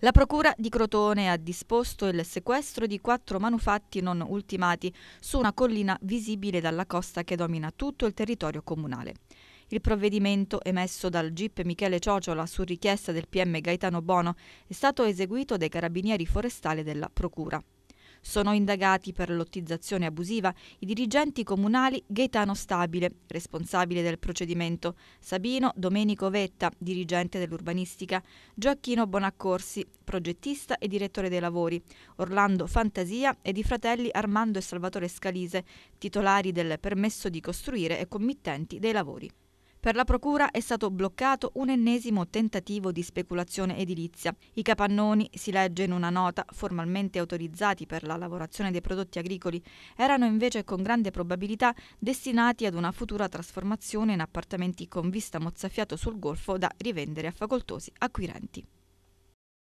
La Procura di Crotone ha disposto il sequestro di quattro manufatti non ultimati su una collina visibile dalla costa che domina tutto il territorio comunale. Il provvedimento emesso dal GIP Michele Ciociola su richiesta del PM Gaetano Bono è stato eseguito dai carabinieri forestali della Procura. Sono indagati per lottizzazione abusiva i dirigenti comunali Gaetano Stabile, responsabile del procedimento, Sabino Domenico Vetta, dirigente dell'urbanistica, Gioacchino Bonaccorsi, progettista e direttore dei lavori, Orlando Fantasia ed i fratelli Armando e Salvatore Scalise, titolari del permesso di costruire e committenti dei lavori. Per la Procura è stato bloccato un ennesimo tentativo di speculazione edilizia. I capannoni, si legge in una nota, formalmente autorizzati per la lavorazione dei prodotti agricoli, erano invece con grande probabilità destinati ad una futura trasformazione in appartamenti con vista mozzafiato sul golfo da rivendere a facoltosi acquirenti.